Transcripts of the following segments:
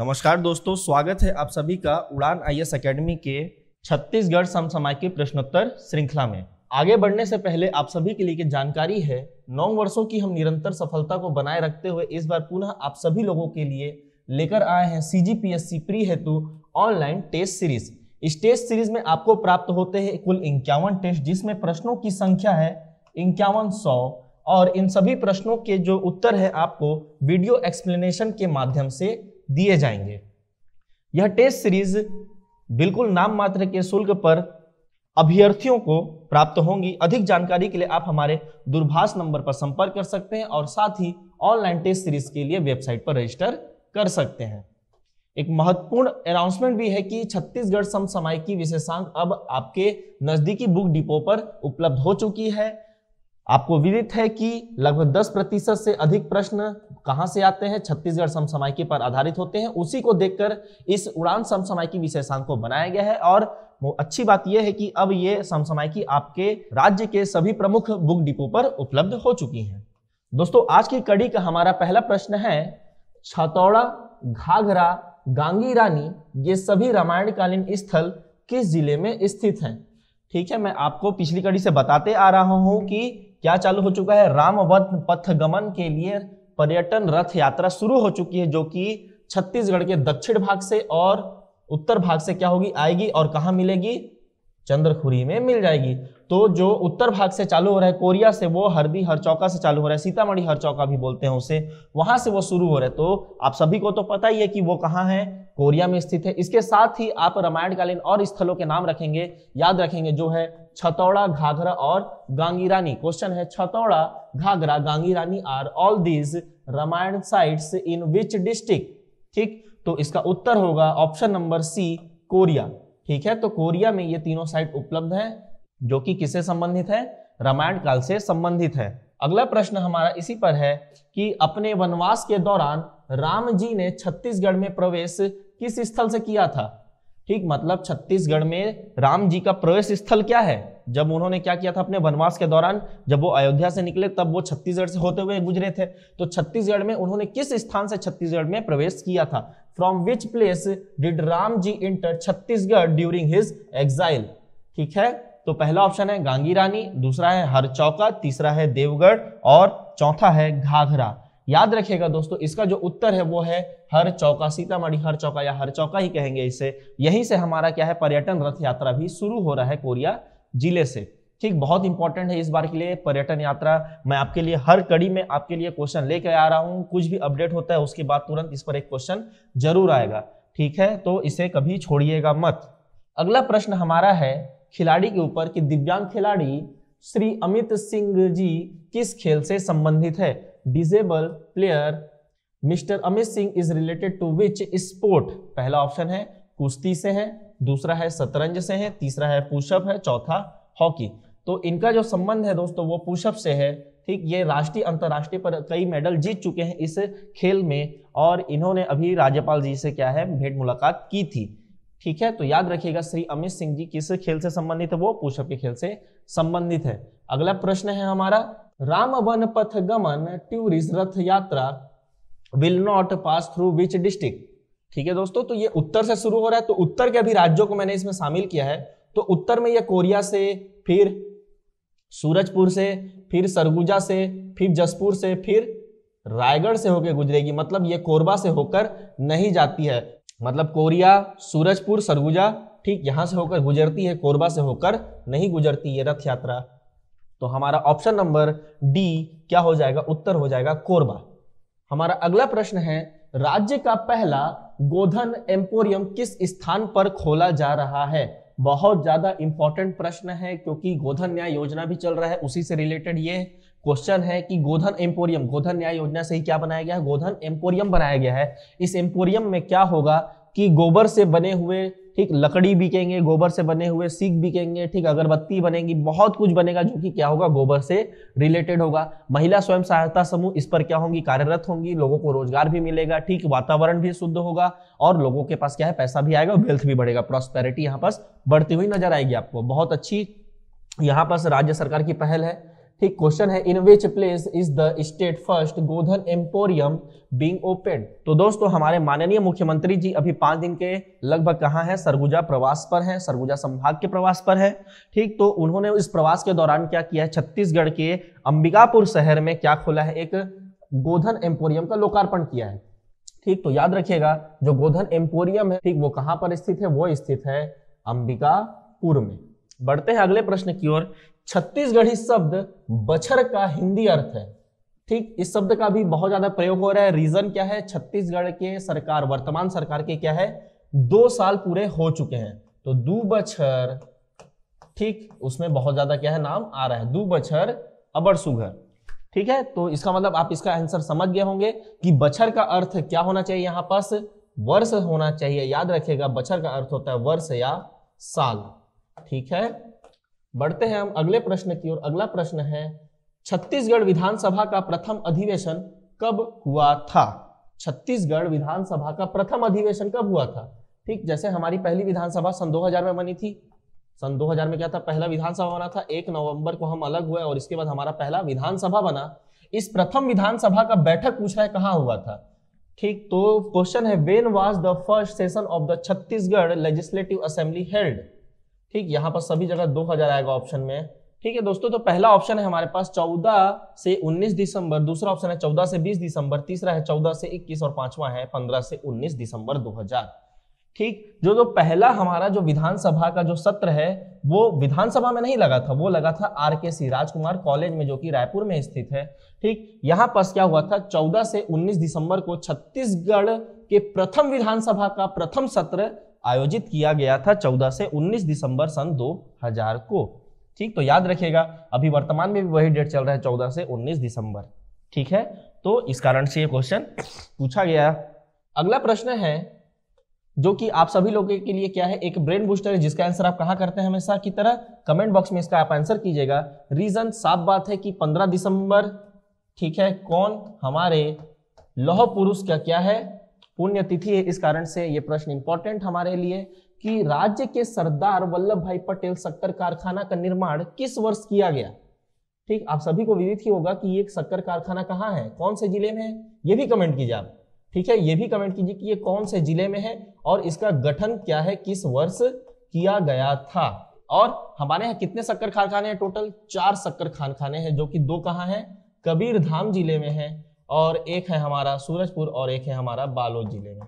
नमस्कार दोस्तों स्वागत है आप सभी का उड़ान आई एस अकेडमी के छत्तीसगढ़ समसमाय की प्रश्नोत्तर श्रृंखला में आगे बढ़ने से पहले आप सभी के लिए की जानकारी है नौ वर्षों की हम निरंतर सफलता को बनाए रखते हुए इस बार पुनः आप सभी लोगों के लिए लेकर आए हैं C G P S C pre हेतु ऑनलाइन टेस्ट सीरीज इस टेस्ट सीरीज में आपको प्राप्त होते हैं कुल इक्यावन टेस्ट जिसमें प्रश्नों की संख्या है इक्यावन सौ और इन सभी प्रश्नों के जो उत्तर है आपको वीडियो एक्सप्लेनेशन के माध्यम से दिए जाएंगे यह टेस्ट सीरीज बिल्कुल नाम मात्र के शुल्क पर अभ्यर्थियों को प्राप्त होंगी अधिक जानकारी के लिए आप हमारे दूरभाष नंबर पर संपर्क कर सकते हैं और साथ ही ऑनलाइन टेस्ट सीरीज के लिए वेबसाइट पर रजिस्टर कर सकते हैं एक महत्वपूर्ण अनाउंसमेंट भी है कि छत्तीसगढ़ समसामयिकी विशेषांक अब आपके नजदीकी बुक डिपो पर उपलब्ध हो चुकी है आपको विदित है कि लगभग 10 प्रतिशत से अधिक प्रश्न कहाँ से आते हैं छत्तीसगढ़ समसामयिकी पर आधारित होते हैं उसी को देखकर इस उड़ान समसामयिकी विशेषांक को बनाया गया है और अच्छी बात यह है कि अब ये समसामयिकी आपके राज्य के सभी प्रमुख बुक डिपो पर उपलब्ध हो चुकी हैं दोस्तों आज की कड़ी का हमारा पहला प्रश्न है छतौड़ा घाघरा गांगी रानी ये सभी रामायणकालीन स्थल किस जिले में स्थित हैं ठीक है मैं आपको पिछली कड़ी से बताते आ रहा हूं कि क्या चालू हो चुका है रामवत पथगमन के लिए पर्यटन रथ यात्रा शुरू हो चुकी है जो कि छत्तीसगढ़ के दक्षिण भाग से और उत्तर भाग से क्या होगी आएगी और कहाँ मिलेगी चंद्रखुरी में मिल जाएगी तो जो उत्तर भाग से चालू हो रहा है कोरिया से वो हरदी चौका से चालू हो रहा है सीतामढ़ी हर चौका भी बोलते हैं उसे वहां से वो शुरू हो रहा है तो आप सभी को तो पता ही है कि वो कहाँ है कोरिया में स्थित है इसके साथ ही आप रामायणकालीन और स्थलों के नाम रखेंगे याद रखेंगे जो है छतौड़ा घाघरा और गांगी रानी क्वेश्चन है Chhataura Ghaghra Gangi Rani are all these Ramayan sites in which district ठीक तो इसका उत्तर होगा ऑप्शन नंबर सी कोरिया ठीक है तो कोरिया में ये तीनों साइट उपलब्ध है जो कि किससे संबंधित है रामायण काल से संबंधित है अगला प्रश्न हमारा इसी पर है कि अपने वनवास के दौरान राम जी ने छत्तीसगढ़ में प्रवेश किस स्थल से किया था ठीक मतलब छत्तीसगढ़ में राम जी का प्रवेश स्थल क्या है जब उन्होंने क्या किया था अपने वनवास के दौरान जब वो अयोध्या से निकले तब वो छत्तीसगढ़ से होते हुए गुजरे थे तो छत्तीसगढ़ में उन्होंने किस स्थान से छत्तीसगढ़ में प्रवेश किया था from which place did Ram ji enter Chhattisgarh during his exile ठीक है तो पहला ऑप्शन है गांगी रानी दूसरा है हरचौका तीसरा है देवगढ़ और चौथा है घाघरा याद रखिएगा दोस्तों इसका जो उत्तर है वो है हर चौका सीतामढ़ी हर चौका या हर चौका ही कहेंगे इसे यहीं से हमारा क्या है पर्यटन रथ यात्रा भी शुरू हो रहा है कोरिया जिले से ठीक बहुत इंपॉर्टेंट है इस बार के लिए पर्यटन यात्रा मैं आपके लिए हर कड़ी में आपके लिए क्वेश्चन लेके आ रहा हूँ कुछ भी अपडेट होता है उसके बाद तुरंत इस पर एक क्वेश्चन जरूर आएगा ठीक है तो इसे कभी छोड़िएगा मत अगला प्रश्न हमारा है खिलाड़ी के ऊपर कि दिव्यांग खिलाड़ी श्री अमित सिंह जी किस खेल से संबंधित है disabled player mister Amit Singh is related to which sport पहला ऑप्शन है कुश्ती से है दूसरा है शतरंज से है तीसरा है पुशअप है चौथा हॉकी तो इनका जो संबंध है दोस्तों वो पुशअप से है ठीक ये राष्ट्रीय अंतर्राष्ट्रीय पर कई मेडल जीत चुके हैं इस खेल में और इन्होंने अभी राज्यपाल जी से क्या है भेंट मुलाकात की थी ठीक है तो याद रखिएगा श्री अमित सिंह जी किस खेल से संबंधित है वो पुशअप के खेल से संबंधित है अगला प्रश्न है हमारा राम वन पथ गमन tourist Rath Yatra will not pass through which district ठीक है दोस्तों तो ये उत्तर से शुरू हो रहा है तो उत्तर के अभी राज्यों को मैंने इसमें शामिल किया है तो उत्तर में ये कोरिया से फिर सूरजपुर से फिर सरगुजा से फिर जसपुर से फिर रायगढ़ से होकर गुजरेगी मतलब ये कोरबा से होकर नहीं जाती है मतलब कोरिया सूरजपुर सरगुजा ठीक यहां से होकर गुजरती है कोरबा से होकर नहीं गुजरती ये रथ यात्रा तो हमारा ऑप्शन नंबर डी क्या हो जाएगा उत्तर हो जाएगा कोरबा हमारा अगला प्रश्न है राज्य का पहला गोधन एम्पोरियम किस स्थान पर खोला जा रहा है बहुत ज्यादा इंपॉर्टेंट प्रश्न है क्योंकि गोधन न्याय योजना भी चल रहा है उसी से रिलेटेड ये क्वेश्चन है कि गोधन एम्पोरियम गोधन न्याय योजना से ही क्या बनाया गया है गोधन एम्पोरियम बनाया गया है इस एम्पोरियम में क्या होगा कि गोबर से बने हुए ठीक लकड़ी बिकेंगे गोबर से बने हुए सीख बिकेंगे ठीक अगरबत्ती बनेगी बहुत कुछ बनेगा जो कि क्या होगा गोबर से रिलेटेड होगा महिला स्वयं सहायता समूह इस पर क्या होंगी कार्यरत होंगी लोगों को रोजगार भी मिलेगा ठीक वातावरण भी शुद्ध होगा और लोगों के पास क्या है पैसा भी आएगा वेल्थ भी बढ़ेगा प्रॉस्पेरिटी यहाँ पास बढ़ती हुई नजर आएगी आपको बहुत अच्छी यहाँ पास राज्य सरकार की पहल है ठीक क्वेश्चन है in which place is the state first Godhan emporium being opened तो दोस्तों हमारे माननीय मुख्यमंत्री जी अभी पांच दिन के लगभग कहाँ हैं सरगुजा प्रवास पर हैं सरगुजा संभाग के प्रवास पर हैं ठीक तो उन्होंने इस प्रवास के दौरान क्या किया है छत्तीसगढ़ के अंबिकापुर शहर में क्या खोला है एक गोधन एम्पोरियम का लोकार्पण किया है ठीक तो याद रखिएगा जो गोधन एम्पोरियम है ठीक वो कहाँ पर स्थित है वो स्थित है अंबिकापुर में बढ़ते हैं अगले प्रश्न की ओर छत्तीसगढ़ी शब्द बछर का हिंदी अर्थ है ठीक इस शब्द का भी बहुत ज्यादा प्रयोग हो रहा है रीजन क्या है छत्तीसगढ़ के सरकार वर्तमान सरकार के क्या है दो साल पूरे हो चुके हैं तो दू बछर ठीक उसमें बहुत ज्यादा क्या है नाम आ रहा है दू बछर अबर सुघर ठीक है तो इसका मतलब आप इसका आंसर समझ गए होंगे कि बछर का अर्थ क्या होना चाहिए यहां पास वर्ष होना चाहिए याद रखिएगा बछर का अर्थ होता है वर्ष या साल ठीक है बढ़ते हैं हम अगले प्रश्न की ओर अगला प्रश्न है छत्तीसगढ़ विधानसभा का प्रथम अधिवेशन कब हुआ था छत्तीसगढ़ विधानसभा का प्रथम अधिवेशन कब हुआ था ठीक जैसे हमारी पहली विधानसभा सन 2000 में बनी थी सन 2000 में क्या था पहला विधानसभा बना था एक नवंबर को हम अलग हुए और इसके बाद हमारा पहला विधानसभा बना इस प्रथम विधानसभा का बैठक पूछा है कहाँ हुआ था ठीक तो क्वेश्चन है when was the first session of the Chhattisgarh legislative assembly held ठीक यहाँ पर सभी जगह 2000 आएगा ऑप्शन में ठीक है दोस्तों तो पहला ऑप्शन है हमारे पास 14 से 19 दिसंबर दूसरा ऑप्शन है 14 से 20 दिसंबर तीसरा है 14 से 21 और पांचवा है 15 से 19 दिसंबर 2000 ठीक जो जो पहला हमारा जो विधानसभा का जो सत्र है वो विधानसभा में नहीं लगा था वो लगा था आर के सी राजकुमार कॉलेज में जो कि रायपुर में स्थित है ठीक यहाँ पर क्या हुआ था 14 से 19 दिसंबर को छत्तीसगढ़ के प्रथम विधानसभा का प्रथम सत्र आयोजित किया गया था 14 से 19 दिसंबर सन 2000 को ठीक तो याद रखिएगा अभी वर्तमान में भी वही डेट चल रहा है 14 से 19 दिसंबर ठीक है तो इस कारण से ये क्वेश्चन पूछा गया अगला प्रश्न है जो कि आप सभी लोगों के लिए क्या है एक ब्रेन बूस्टर है जिसका आंसर आप कहाँ करते हैं हमेशा की तरह कमेंट बॉक्स में इसका आप आंसर कीजिएगा रीजन साफ बात है कि 15 दिसंबर ठीक है कौन हमारे लौह पुरुष का क्या है पुण्य तिथि है इस कारण से ये प्रश्न इंपॉर्टेंट हमारे लिए कि राज्य के सरदार वल्लभ भाई पटेल शक्कर कारखाना का निर्माण किस वर्ष किया गया ठीक आप सभी को विदित ही होगा कि ये शक्कर कारखाना कहाँ है कौन से जिले में है ये भी कमेंट कीजिए आप ठीक है ये भी कमेंट कीजिए कि ये कौन से जिले में है और इसका गठन क्या है किस वर्ष किया गया था और हमारे यहाँ कितने शक्कर कारखाने हैं टोटल चार शक्कर कारखाने हैं जो कि दो कहाँ हैं कबीरधाम जिले में है और एक है हमारा सूरजपुर और एक है हमारा बालोद जिले में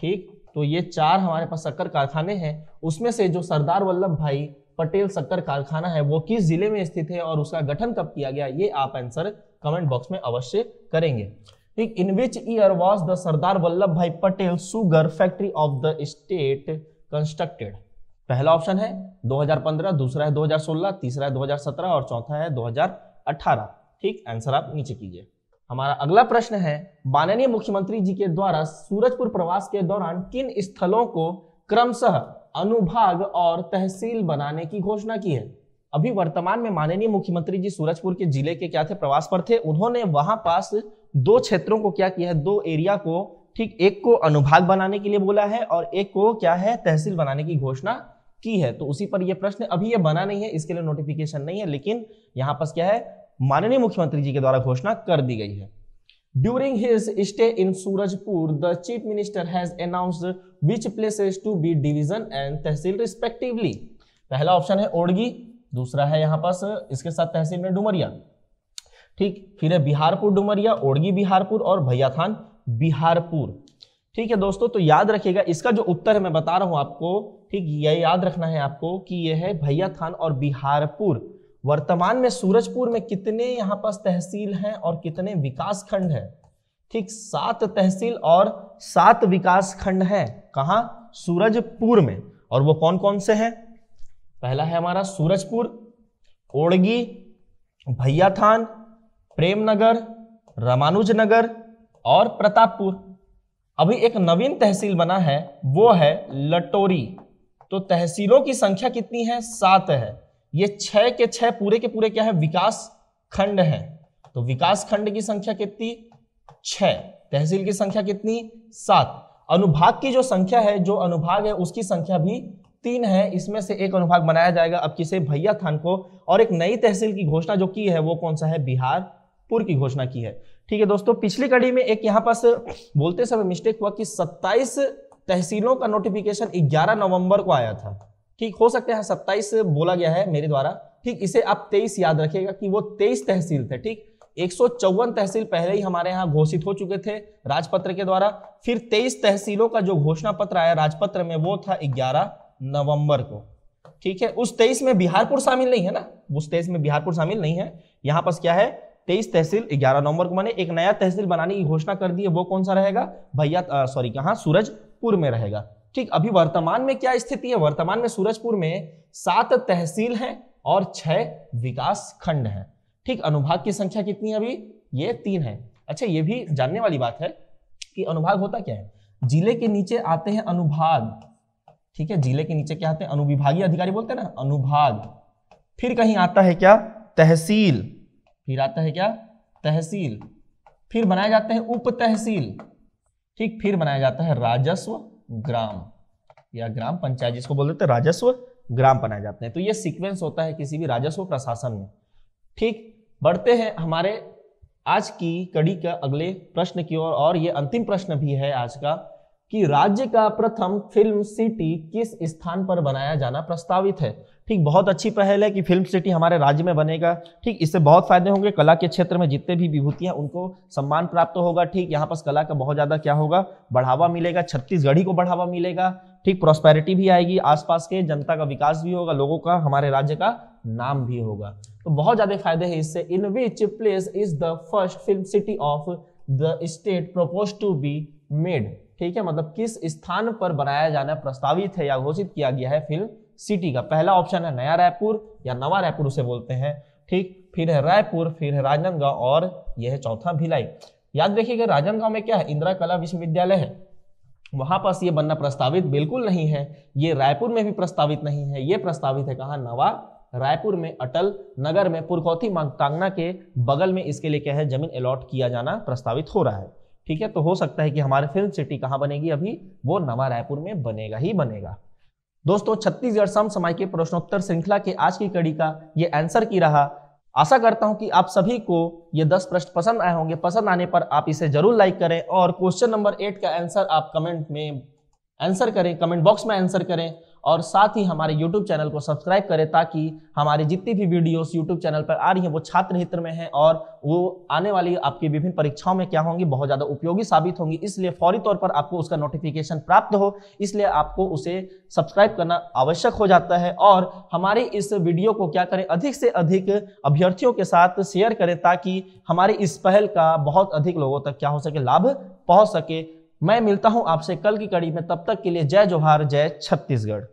ठीक तो ये चार हमारे पास शक्कर कारखाने हैं उसमें से जो सरदार वल्लभ भाई पटेल शक्कर कारखाना है वो किस जिले में स्थित है और उसका गठन कब किया गया ये आप आंसर कमेंट बॉक्स में अवश्य करेंगे ठीक in which year was the Sardar Vallabh Bhai Patel sugar factory of the state constructed पहला ऑप्शन है 2015 दूसरा है 2016 तीसरा है 2017 और चौथा है 2018 ठीक आंसर आप नीचे कीजिए हमारा अगला प्रश्न है माननीय मुख्यमंत्री जी के द्वारा सूरजपुर प्रवास के दौरान किन स्थलों को क्रमशः अनुभाग और तहसील बनाने की घोषणा की है अभी वर्तमान में माननीय मुख्यमंत्री जी सूरजपुर के जिले के क्या थे प्रवास पर थे उन्होंने वहां पास दो क्षेत्रों को क्या किया है दो एरिया को ठीक एक को अनुभाग बनाने के लिए बोला है और एक को क्या है तहसील बनाने की घोषणा की है तो उसी पर यह प्रश्न अभी यह बना नहीं है इसके लिए नोटिफिकेशन नहीं है लेकिन यहाँ पर क्या है माननीय मुख्यमंत्री जी के द्वारा घोषणा कर दी गई है during his stay in Surajpur the chief minister has announce which places to be division and tehsil respectively पहला ऑप्शन है ओडगी दूसरा है यहाँ पास इसके साथ तहसील में डुमरिया ठीक फिर है बिहारपुर डुमरिया ओडगी बिहारपुर और भैयाथान बिहारपुर ठीक है दोस्तों तो याद रखिएगा इसका जो उत्तर है मैं बता रहा हूं आपको ठीक यह याद रखना है आपको कि यह है भैया थान और बिहारपुर वर्तमान में सूरजपुर में कितने यहाँ पास तहसील हैं और कितने विकास खंड हैं ठीक सात तहसील और सात विकास खंड हैं कहा सूरजपुर में और वो कौन कौन से हैं पहला है हमारा सूरजपुर ओड़गी भैया थान प्रेमनगर रामानुजनगर और प्रतापपुर अभी एक नवीन तहसील बना है वो है लटोरी तो तहसीलों की संख्या कितनी है सात है ये छह के छह पूरे के पूरे क्या है विकास खंड है तो विकास खंड की संख्या कितनी छह तहसील की संख्या कितनी सात अनुभाग की जो संख्या है जो अनुभाग है उसकी संख्या भी तीन है इसमें से एक अनुभाग बनाया जाएगा अब किसे भैया थान को और एक नई तहसील की घोषणा जो की है वो कौन सा है बिहारपुर की घोषणा की है ठीक है दोस्तों पिछली कड़ी में एक यहाँ पास बोलते समय मिस्टेक हुआ कि 27 तहसीलों का नोटिफिकेशन 11 नवंबर को आया था ठीक हो सकता है सत्ताईस बोला गया है मेरे द्वारा ठीक इसे आप तेईस याद रखिएगा कि वो तेईस तहसील थे ठीक एक तहसील पहले ही हमारे यहाँ घोषित हो चुके थे राजपत्र के द्वारा फिर तेईस तहसीलों का जो घोषणा पत्र आया राजपत्र में वो था ग्यारह नवंबर को ठीक है उस तेईस में बिहारपुर शामिल नहीं है ना उस तेईस में बिहारपुर शामिल नहीं है यहाँ पास क्या है तेईस तहसील ग्यारह नवंबर को मैंने एक नया तहसील बनाने की घोषणा कर दी है वो कौन सा रहेगा भैया सॉरी कहा सूरजपुर में रहेगा ठीक अभी वर्तमान में क्या स्थिति है वर्तमान में सूरजपुर में सात तहसील हैं और छह विकास खंड हैं ठीक अनुभाग की संख्या कितनी है अभी ये तीन है अच्छा ये भी जानने वाली बात है कि अनुभाग होता क्या है जिले के नीचे आते हैं अनुभाग ठीक है जिले के नीचे क्या आते हैं अनुविभागीय अधिकारी बोलते हैं ना अनुभाग फिर कहीं आता है क्या तहसील फिर आता है क्या तहसील फिर बनाए जाते हैं उप तहसील ठीक फिर बनाया जाता है राजस्व ग्राम या ग्राम पंचायत जिसको बोल देते राजस्व ग्राम बनाए जाते हैं तो ये सीक्वेंस होता है किसी भी राजस्व प्रशासन में ठीक बढ़ते हैं हमारे आज की कड़ी का अगले प्रश्न की ओर और, और ये अंतिम प्रश्न भी है आज का कि राज्य का प्रथम फिल्म सिटी किस स्थान पर बनाया जाना प्रस्तावित है ठीक बहुत अच्छी पहल है कि फिल्म सिटी हमारे राज्य में बनेगा ठीक इससे बहुत फायदे होंगे कला के क्षेत्र में जितने भी विभूतियां उनको सम्मान प्राप्त होगा ठीक यहाँ पर कला का बहुत ज़्यादा क्या होगा बढ़ावा मिलेगा छत्तीसगढ़ी को बढ़ावा मिलेगा ठीक प्रॉस्पेरिटी भी आएगी आसपास के जनता का विकास भी होगा लोगों का हमारे राज्य का नाम भी होगा तो बहुत ज़्यादा फायदे हैं इससे in which place is the first film city of the state propose to be made ठीक है मतलब किस स्थान पर बनाया जाना प्रस्तावित है या घोषित किया गया है फिल्म सिटी का पहला ऑप्शन है नया रायपुर या नवा रायपुर उसे बोलते हैं ठीक फिर है रायपुर फिर है राजनांदगांव और यह है चौथा भिलाई याद रखिएगा राजनांदगांव में क्या है इंदिरा कला विश्वविद्यालय है वहां पास ये बनना प्रस्तावित बिल्कुल नहीं है ये रायपुर में भी प्रस्तावित नहीं है ये प्रस्तावित है कहा नवा रायपुर में अटल नगर में पुरकौती मांगटांगना के बगल में इसके लिए क्या है जमीन अलॉट किया जाना प्रस्तावित हो रहा है ठीक है तो हो सकता है कि हमारे फिल्म सिटी कहाँ बनेगी अभी वो नवा रायपुर में बनेगा ही बनेगा दोस्तों छत्तीसगढ़ समय के प्रश्नोत्तर श्रृंखला के आज की कड़ी का ये आंसर की रहा आशा करता हूं कि आप सभी को ये 10 प्रश्न पसंद आए होंगे पसंद आने पर आप इसे जरूर लाइक करें और क्वेश्चन नंबर एट का आंसर आप कमेंट में आंसर करें कमेंट बॉक्स में आंसर करें और साथ ही हमारे YouTube चैनल को सब्सक्राइब करें ताकि हमारी जितनी भी वीडियोस YouTube चैनल पर आ रही हैं वो छात्र हित में हैं और वो आने वाली आपकी विभिन्न परीक्षाओं में क्या होंगी बहुत ज़्यादा उपयोगी साबित होंगी इसलिए फौरी तौर पर आपको उसका नोटिफिकेशन प्राप्त हो इसलिए आपको उसे सब्सक्राइब करना आवश्यक हो जाता है और हमारे इस वीडियो को क्या करें अधिक से अधिक अभ्यर्थियों के साथ शेयर करें ताकि हमारी इस पहल का बहुत अधिक लोगों तक क्या हो सके लाभ पहुँच सके मैं मिलता हूं आपसे कल की कड़ी में तब तक के लिए जय जोहार जय छत्तीसगढ़